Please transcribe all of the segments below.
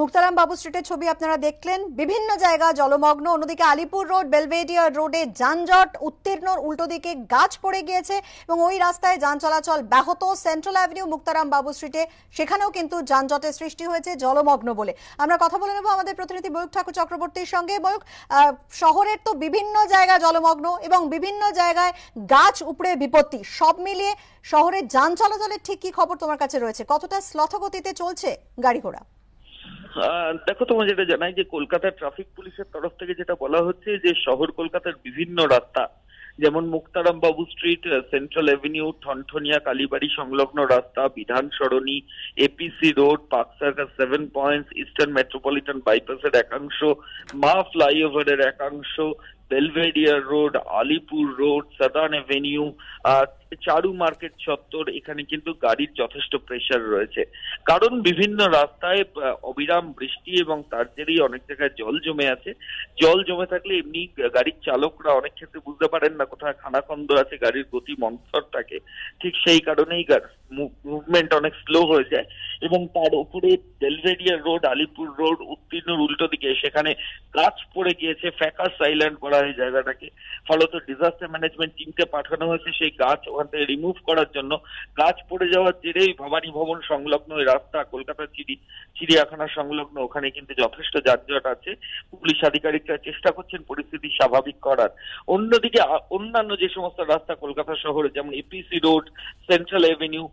মুক্তারাম বাবু স্ট্রিটের ছবি আপনারা দেখলেন বিভিন্ন জায়গা জলমগ্ন অন্যদিকে আলিপুর রোড বেলভেডিয়ার রোডে যানজট উত্তীর্ণ উল্টো দিকে গাছ পড়ে গিয়েছে এবং ওই রাস্তায় যান চলাচল ব্যাহত সেন্ট্রাল অ্যাভিনিউ মুক্তারাম বাবু স্ট্রিটে সেখানেও কিন্তু যানজটের সৃষ্টি হয়েছে জলমগ্ন বলে আমরা কথা বলে নেব আমাদের প্রতিনিধি ময়ূক ঠাকুর চক্রবর্তীর সঙ্গে ময়ূক শহরের তো বিভিন্ন জায়গা জলমগ্ন এবং বিভিন্ন জায়গায় গাছ উপড়ে বিপত্তি সব মিলিয়ে শহরের যান চলাচলের ঠিক কি খবর তোমার কাছে রয়েছে কতটা শ্লথগতিতে চলছে গাড়ি ঘোড়া দেখো তোমার যেটা জানাই যে কলকাতার ট্রাফিক পুলিশের তরফ থেকে যেটা বলা হচ্ছে যে শহর কলকাতার বিভিন্ন রাস্তা যেমন Muktaram Babu Street Central Avenue Thanthania Kalibari সংলগ্ন রাস্তা Bidhan Sarani APC Road Park Circus Seven Points Eastern Metropolitan বাইপাসের একাংশ মা ফ্লাইওভারের একাংশ Belvedere Road Alipore Road Southern Avenue Charu market চত্বর এখানে কিন্তু গাড়ির যথেষ্ট প্রেশার রয়েছে কারণ বিভিন্ন রাস্তায় অবিরাম বৃষ্টি এবং তার জেরেই অনেক জায়গায় জল জমে আছে জল জমে থাকলে এমনি গাড়ির চালকরা অনেক ক্ষেত্রে বুঝতে পারেন না কোথায় খানাখন্দ আছে গাড়ির গতি মন্থর থাকে ঠিক সেই কারণেই মুভমেন্ট অনেক স্লো হয়ে যায় এবং তার উপরে বেলভেডিয়া রোড আলিপুর রোড উত্তীর্ণ উল্টো দিকে সেখানে গাছ পড়ে গিয়েছে ফ্যাকাস আইল্যান্ড করা এই জায়গাটাকে ফলত ডিজাস্টার ম্যানেজমেন্ট টিমকে পাঠানো হয়েছে সেই গাছ ওখান থেকে রিমুভ করার জন্য গাছ পড়ে যাওয়ার জেরেই ভবানী ভবন সংলগ্ন ওই রাস্তা কলকাতা চিড়ি চিড়িয়াখানা সংলগ্ন ওখানে কিন্তু যথেষ্ট যানজট আছে পুলিশ আধিকারিকরা চেষ্টা করছেন পরিস্থিতি স্বাভাবিক করার অন্যদিকে অন্যান্য যে সমস্ত রাস্তা কলকাতা শহরে যেমন APC Road Central Avenue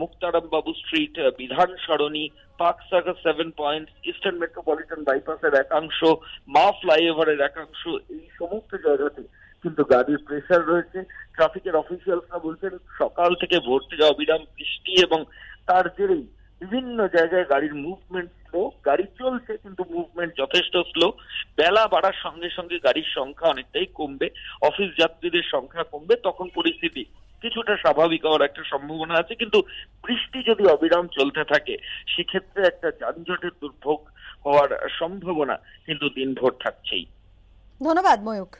Muktaram Babu Street Bidhan Sarani Park Circus Seven Point Eastern Metropolitan বাইপাসের একাংশ মা ফ্লাইওভারের একাংশ এই সমস্ত জায়গাতে কিন্তু গাড়ির প্রেশার রয়েছে ট্রাফিকের অফিসিয়ালসরা বলছেন সকাল থেকে ভোর থেকে অবিরাম বৃষ্টি এবং তার জেরেই বিভিন্ন জায়গায় গাড়ির মুভমেন্ট স্লো গাড়ি চলছে কিন্তু মুভমেন্ট যথেষ্ট স্লো বেলা বাড়ার সঙ্গে সঙ্গে গাড়ির সংখ্যা অনেকটাই কমবে অফিস যাত্রীদের সংখ্যা কমবে তখন পরিস্থিতি কিছুটা স্বাভাবিক হওয়ার একটা সম্ভাবনা আছে কিন্তু বৃষ্টি যদি অবিরাম চলতে থাকে সেক্ষেত্রে একটা যানজটের দুর্ভোগ হওয়ার সম্ভাবনা কিন্তু দিনভর থাকছেই ধন্যবাদ ময়ূক